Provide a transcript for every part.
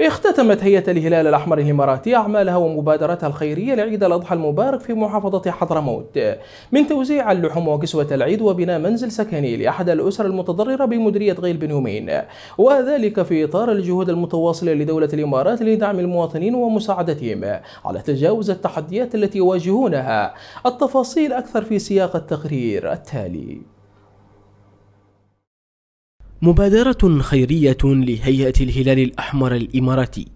اختتمت هيئة الهلال الأحمر الإماراتي أعمالها ومبادرتها الخيرية لعيد الأضحى المبارك في محافظة حضرموت من توزيع اللحوم وكسوة العيد وبناء منزل سكني لأحد الأسر المتضررة بمديرية غيل بن يومين وذلك في إطار الجهود المتواصلة لدولة الإمارات لدعم المواطنين ومساعدتهم على تجاوز التحديات التي يواجهونها التفاصيل أكثر في سياق التقرير التالي مبادرة خيرية لهيئة الهلال الأحمر الإماراتي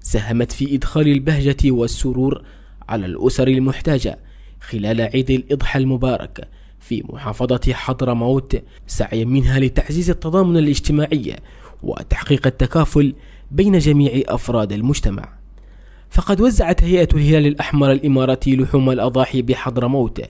ساهمت في إدخال البهجة والسرور على الأسر المحتاجة خلال عيد الإضحى المبارك في محافظة حضرموت سعيا منها لتعزيز التضامن الاجتماعي وتحقيق التكافل بين جميع أفراد المجتمع فقد وزعت هيئة الهلال الأحمر الإماراتي لحوم الأضاحي بحضرموت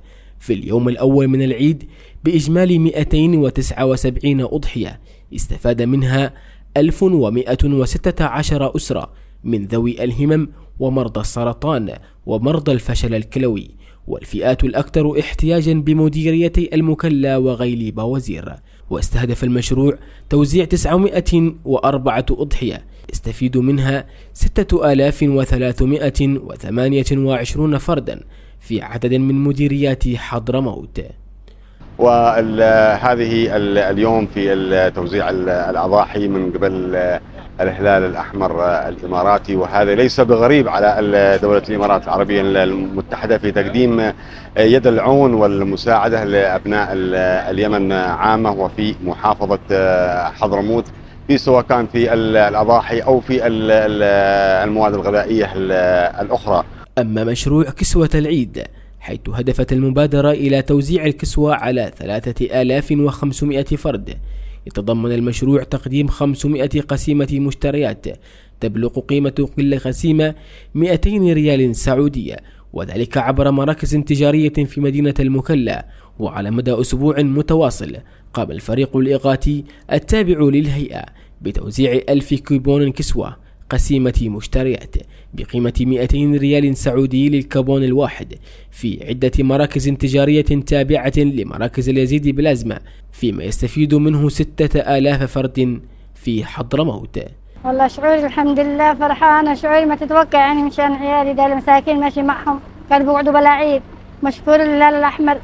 في اليوم الأول من العيد بإجمالي 279 أضحية استفاد منها 1116 أسرة من ذوي الهمم ومرضى السرطان ومرضى الفشل الكلوي والفئات الأكثر احتياجا بمديريتي المكلا وغيلي بوزير واستهدف المشروع توزيع 904 أضحية يستفيد منها 6328 فردا في عدد من مديريات حضرموت وهذه اليوم في توزيع الأضاحي من قبل الهلال الأحمر الإماراتي وهذا ليس بغريب على دولة الإمارات العربية المتحدة في تقديم يد العون والمساعدة لأبناء اليمن عامة وفي محافظة آه، حضرموت في سواء كان في الأضاحي أو في المواد الغذائية الأخرى أما مشروع كسوة العيد حيث هدفت المبادرة إلى توزيع الكسوة على 3500 فرد يتضمن المشروع تقديم 500 قسيمة مشتريات تبلغ قيمة كل قسيمة 200 ريال سعودية وذلك عبر مراكز تجارية في مدينة المكلا وعلى مدى أسبوع متواصل قام الفريق الإغاثي التابع للهيئة بتوزيع ألف كوبون كسوة قسيمة مشتريات بقيمة 200 ريال سعودي للكربون الواحد في عدة مراكز تجارية تابعة لمراكز اليزيد بلازما فيما يستفيد منه 6000 فرد في حضرموت والله شعوري الحمد لله فرحانة شعوري ما تتوقع يعني مشان عيالي ده المساكين ماشي معهم كانوا بيقعدوا بلا عيد مشكور لله الأحمر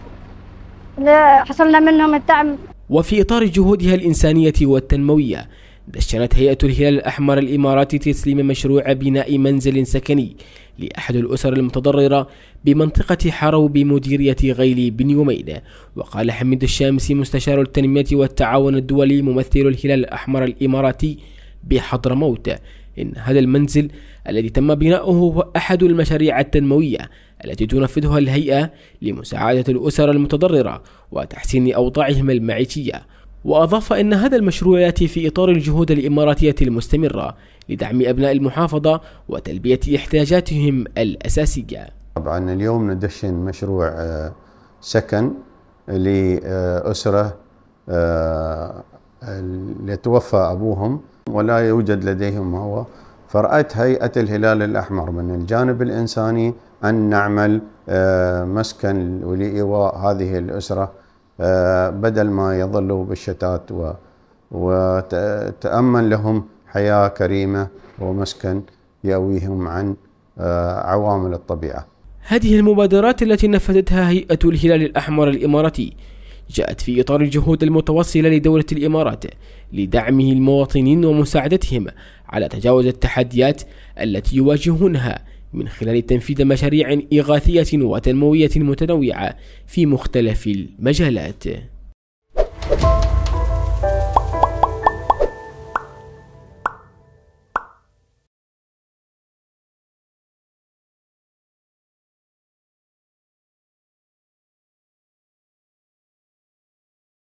حصلنا منهم الدعم وفي إطار جهودها الإنسانية والتنموية دشنت هيئة الهلال الأحمر الإماراتي تسليم مشروع بناء منزل سكني لأحد الأسر المتضررة بمنطقة حرو بمديرية غيلي بن يميد وقال حميد الشامسي مستشار التنمية والتعاون الدولي ممثل الهلال الأحمر الإماراتي بحضرموت إن هذا المنزل الذي تم بناؤه هو أحد المشاريع التنموية التي تنفذها الهيئة لمساعدة الأسر المتضررة وتحسين أوضاعهم المعيشية وأضاف أن هذا المشروع يأتي في إطار الجهود الإماراتية المستمرة لدعم أبناء المحافظة وتلبية احتياجاتهم الأساسية طبعا اليوم ندشن مشروع آه، سكن لأسرة آه، لتوفى أبوهم ولا يوجد لديهم هو فرأت هيئة الهلال الأحمر من الجانب الإنساني أن نعمل آه، مسكن لإيواء هذه الأسرة بدل ما يظلوا بالشتات و وتأمن لهم حياة كريمة ومسكن يأويهم عن آه، عوامل الطبيعة هذه المبادرات التي نفذتها هيئة الهلال الأحمر الإماراتي جاءت في إطار الجهود المتوصلة لدولة الإمارات لدعمه المواطنين ومساعدتهم على تجاوز التحديات التي يواجهونها من خلال تنفيذ مشاريع إغاثية وتنموية متنوعة في مختلف المجالات